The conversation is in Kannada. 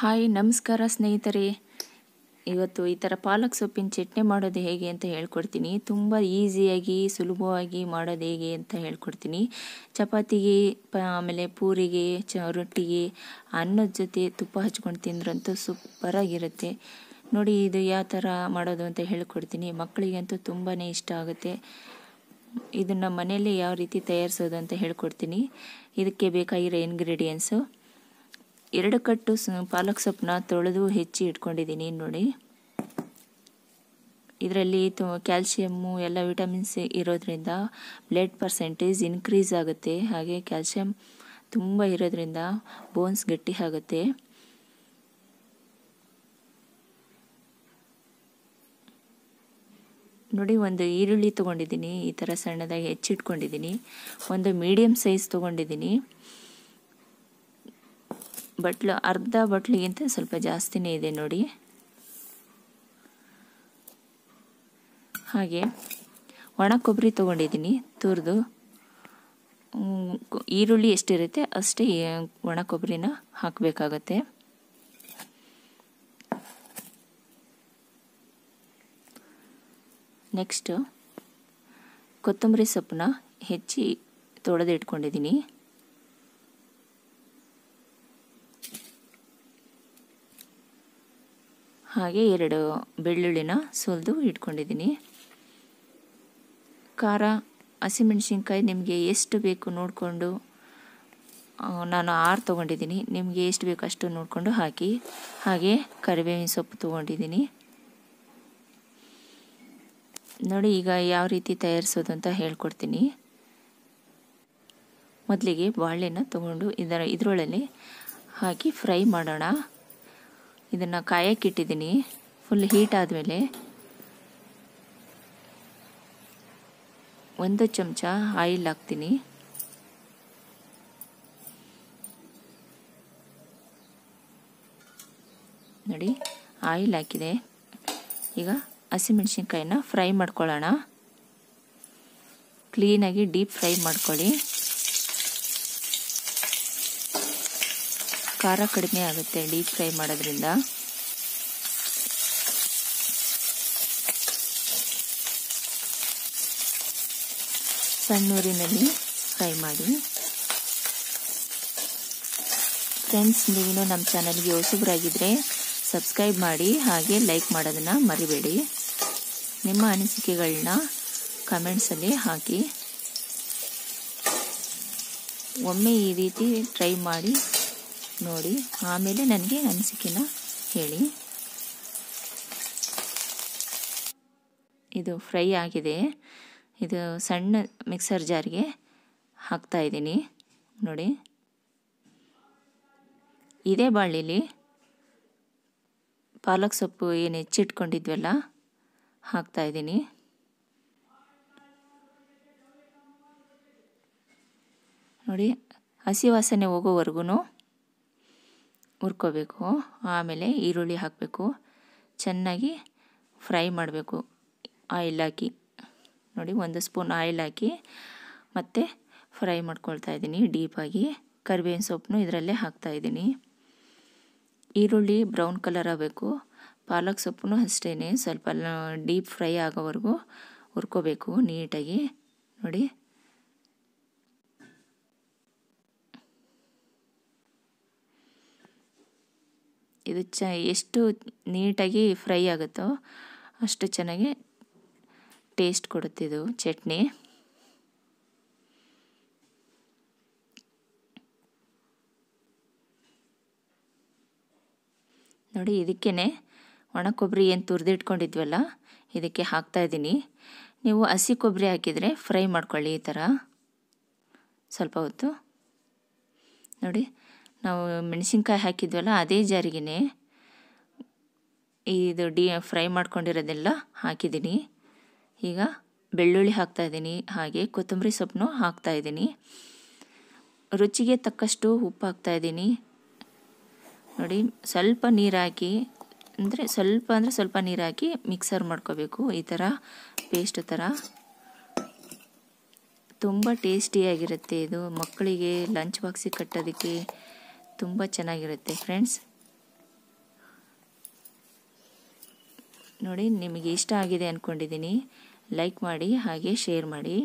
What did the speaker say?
ಹಾಯ್ ನಮಸ್ಕಾರ ಸ್ನೇಹಿತರೆ ಇವತ್ತು ಈ ಥರ ಪಾಲಕ್ ಸೊಪ್ಪಿನ ಚಟ್ನಿ ಮಾಡೋದು ಹೇಗೆ ಅಂತ ಹೇಳ್ಕೊಡ್ತೀನಿ ತುಂಬ ಈಸಿಯಾಗಿ ಸುಲಭವಾಗಿ ಮಾಡೋದು ಹೇಗೆ ಅಂತ ಹೇಳ್ಕೊಡ್ತೀನಿ ಚಪಾತಿಗೆ ಪ ಆಮೇಲೆ ಪೂರಿಗೆ ಚ ರೊಟ್ಟಿಗೆ ಅನ್ನದ ಜೊತೆ ತುಪ್ಪ ಹಚ್ಕೊಂಡು ತಿಂದ್ರಂತೂ ಸೂಪರಾಗಿರುತ್ತೆ ನೋಡಿ ಇದು ಯಾವ ಥರ ಮಾಡೋದು ಅಂತ ಹೇಳ್ಕೊಡ್ತೀನಿ ಮಕ್ಕಳಿಗಂತೂ ತುಂಬಾ ಇಷ್ಟ ಆಗುತ್ತೆ ಇದನ್ನು ಮನೆಯಲ್ಲೇ ಯಾವ ರೀತಿ ತಯಾರಿಸೋದು ಅಂತ ಹೇಳ್ಕೊಡ್ತೀನಿ ಇದಕ್ಕೆ ಬೇಕಾಗಿರೋ ಇಂಗ್ರೀಡಿಯೆಂಟ್ಸು ಎರಡು ಕಟ್ಟು ಪಾಲಕ್ ಸೊಪ್ಪನ್ನ ತೊಳೆದು ಹೆಚ್ಚಿ ಇಟ್ಕೊಂಡಿದ್ದೀನಿ ನೋಡಿ ಇದರಲ್ಲಿ ಕ್ಯಾಲ್ಶಿಯಮ್ಮು ಎಲ್ಲ ವಿಟಮಿನ್ಸ್ ಇರೋದ್ರಿಂದ ಬ್ಲಡ್ ಪರ್ಸೆಂಟೇಜ್ ಇನ್ಕ್ರೀಸ್ ಆಗುತ್ತೆ ಹಾಗೆ ಕ್ಯಾಲ್ಶಿಯಮ್ ತುಂಬ ಇರೋದ್ರಿಂದ ಬೋನ್ಸ್ ಗಟ್ಟಿ ಆಗುತ್ತೆ ನೋಡಿ ಒಂದು ಈರುಳ್ಳಿ ತೊಗೊಂಡಿದ್ದೀನಿ ಈ ಥರ ಸಣ್ಣದಾಗಿ ಹೆಚ್ಚಿಟ್ಕೊಂಡಿದ್ದೀನಿ ಒಂದು ಮೀಡಿಯಮ್ ಸೈಜ್ ತೊಗೊಂಡಿದ್ದೀನಿ ಬಟ್ಲು ಅರ್ಧ ಬಟ್ಲಿಗಿಂತ ಸ್ವಲ್ಪ ಜಾಸ್ತಿನೇ ಇದೆ ನೋಡಿ ಹಾಗೆ ಒಣ ಕೊಬ್ಬರಿ ತೊಗೊಂಡಿದ್ದೀನಿ ತುರಿದು ಈರುಳ್ಳಿ ಎಷ್ಟಿರುತ್ತೆ ಅಷ್ಟೇ ಒಣ ಕೊಬ್ಬರಿನ ಹಾಕಬೇಕಾಗತ್ತೆ ನೆಕ್ಸ್ಟು ಕೊತ್ತಂಬರಿ ಸೊಪ್ಪನ್ನ ಹೆಚ್ಚಿ ತೊಳೆದಿಟ್ಕೊಂಡಿದ್ದೀನಿ ಹಾಗೆ ಎರಡು ಬೆಳ್ಳುಳ್ಳಿನ ಸುಲಿದು ಇಟ್ಕೊಂಡಿದ್ದೀನಿ ಖಾರ ಹಸಿಮೆಣ್ಸಿನ್ಕಾಯಿ ನಿಮಗೆ ಎಷ್ಟು ಬೇಕು ನೋಡಿಕೊಂಡು ನಾನು ಆರು ತೊಗೊಂಡಿದ್ದೀನಿ ನಿಮಗೆ ಎಷ್ಟು ಬೇಕು ಅಷ್ಟು ನೋಡಿಕೊಂಡು ಹಾಕಿ ಹಾಗೆ ಕರಿಬೇವಿನ ಸೊಪ್ಪು ತೊಗೊಂಡಿದ್ದೀನಿ ನೋಡಿ ಈಗ ಯಾವ ರೀತಿ ತಯಾರಿಸೋದು ಅಂತ ಹೇಳ್ಕೊಡ್ತೀನಿ ಮೊದಲಿಗೆ ಬಾಳೆನ ತಗೊಂಡು ಇದರ ಇದರೊಳಗೆ ಹಾಕಿ ಫ್ರೈ ಮಾಡೋಣ ಇದನ್ನು ಕಾಯಕ್ಕೆ ಇಟ್ಟಿದ್ದೀನಿ ಫುಲ್ ಹೀಟ್ ಆದಮೇಲೆ ಒಂದು ಚಮಚ ಆಯಿಲ್ ಹಾಕ್ತೀನಿ ನೋಡಿ ಆಯಿಲ್ ಹಾಕಿದೆ ಈಗ ಹಸಿಮೆಣ್ಸಿನ್ಕಾಯಿನ ಫ್ರೈ ಮಾಡ್ಕೊಳ್ಳೋಣ ಕ್ಲೀನಾಗಿ ಡೀಪ್ ಫ್ರೈ ಮಾಡ್ಕೊಳ್ಳಿ ಖಾರ ಕಡಿಮೆ ಆಗುತ್ತೆ ಡೀಪ್ ಫ್ರೈ ಮಾಡೋದ್ರಿಂದ ಸಣ್ಣೂರಿನಲ್ಲಿ ಫ್ರೈ ಮಾಡಿ ಫ್ರೆಂಡ್ಸ್ ನೀವು ನಮ್ಮ ಚಾನಲ್ಗೆ ಹೊಸಬರಾಗಿದ್ದರೆ ಸಬ್ಸ್ಕ್ರೈಬ್ ಮಾಡಿ ಹಾಗೆ ಲೈಕ್ ಮಾಡೋದನ್ನು ಮರಿಬೇಡಿ ನಿಮ್ಮ ಅನಿಸಿಕೆಗಳನ್ನ ಕಮೆಂಟ್ಸಲ್ಲಿ ಹಾಕಿ ಒಮ್ಮೆ ಈ ರೀತಿ ಟ್ರೈ ಮಾಡಿ ನೋಡಿ ಆಮೇಲೆ ನನಗೆ ಅನಿಸಿಕೆನ ಹೇಳಿ ಇದು ಫ್ರೈ ಆಗಿದೆ ಇದು ಸಣ್ಣ ಮಿಕ್ಸರ್ ಜಾರ್ಗೆ ಹಾಕ್ತಾಯಿದ್ದೀನಿ ನೋಡಿ ಇದೇ ಬಾಳಿಲಿ ಪಾಲಕ್ ಸೊಪ್ಪು ಏನು ಹೆಚ್ಚಿಟ್ಕೊಂಡಿದ್ವಲ್ಲ ಇದ್ದೀನಿ ನೋಡಿ ಹಸಿ ವಾಸನೆ ಹೋಗೋವರೆಗೂ ಹುರ್ಕೋಬೇಕು ಆಮೇಲೆ ಈರುಳ್ಳಿ ಹಾಕಬೇಕು ಚೆನ್ನಾಗಿ ಫ್ರೈ ಮಾಡಬೇಕು ಆಯಿಲ್ ಹಾಕಿ ನೋಡಿ ಒಂದು ಸ್ಪೂನ್ ಆಯಿಲ್ ಹಾಕಿ ಮತ್ತು ಫ್ರೈ ಮಾಡ್ಕೊಳ್ತಾ ಇದ್ದೀನಿ ಡೀಪಾಗಿ ಕರಿಬೇವಿನ ಸೊಪ್ಪನ್ನು ಇದರಲ್ಲೇ ಹಾಕ್ತಾಯಿದ್ದೀನಿ ಈರುಳ್ಳಿ ಬ್ರೌನ್ ಕಲರ್ ಆಗಬೇಕು ಪಾಲಕ್ ಸೊಪ್ಪು ಅಷ್ಟೇ ಸ್ವಲ್ಪ ಡೀಪ್ ಫ್ರೈ ಆಗೋವರೆಗೂ ಹುರ್ಕೋಬೇಕು ನೀಟಾಗಿ ನೋಡಿ ಇದು ಚ ಎಷ್ಟು ನೀಟಾಗಿ ಫ್ರೈ ಆಗುತ್ತೋ ಅಷ್ಟು ಚೆನ್ನಾಗಿ ಟೇಸ್ಟ್ ಕೊಡುತ್ತಿದ್ದು ಚಟ್ನಿ ನೋಡಿ ಇದಕ್ಕೇ ಒಣ ಕೊಬ್ಬರಿ ಏನು ತುರಿದಿಟ್ಕೊಂಡಿದ್ವಲ್ಲ ಇದಕ್ಕೆ ಹಾಕ್ತಾ ಇದ್ದೀನಿ ನೀವು ಹಸಿ ಕೊಬ್ಬರಿ ಹಾಕಿದರೆ ಫ್ರೈ ಮಾಡ್ಕೊಳ್ಳಿ ಈ ಥರ ಸ್ವಲ್ಪ ಹೊತ್ತು ನೋಡಿ ನಾವು ಮೆಣಸಿನ್ಕಾಯಿ ಹಾಕಿದ್ವಲ್ಲ ಅದೇ ಜಾರಿಗೆನೇ ಇದು ಡಿ ಫ್ರೈ ಮಾಡ್ಕೊಂಡಿರೋದೆಲ್ಲ ಹಾಕಿದ್ದೀನಿ ಈಗ ಬೆಳ್ಳುಳ್ಳಿ ಹಾಕ್ತಾಯಿದ್ದೀನಿ ಹಾಗೆ ಕೊತ್ತಂಬರಿ ಸೊಪ್ಪನ್ನು ಹಾಕ್ತಾಯಿದ್ದೀನಿ ರುಚಿಗೆ ತಕ್ಕಷ್ಟು ಉಪ್ಪು ಹಾಕ್ತಾಯಿದ್ದೀನಿ ನೋಡಿ ಸ್ವಲ್ಪ ನೀರು ಹಾಕಿ ಅಂದರೆ ಸ್ವಲ್ಪ ಅಂದರೆ ಸ್ವಲ್ಪ ನೀರು ಹಾಕಿ ಮಿಕ್ಸರ್ ಮಾಡ್ಕೋಬೇಕು ಈ ಥರ ಪೇಸ್ಟ್ ಥರ ತುಂಬ ಟೇಸ್ಟಿಯಾಗಿರುತ್ತೆ ಇದು ಮಕ್ಕಳಿಗೆ ಲಂಚ್ ಬಾಕ್ಸಿಗೆ ಕಟ್ಟೋದಕ್ಕೆ ತುಂಬ ಚೆನ್ನಾಗಿರುತ್ತೆ ಫ್ರೆಂಡ್ಸ್ ನೋಡಿ ನಿಮಗೆ ಇಷ್ಟ ಆಗಿದೆ ಅಂದ್ಕೊಂಡಿದ್ದೀನಿ ಲೈಕ್ ಮಾಡಿ ಹಾಗೆ ಶೇರ್ ಮಾಡಿ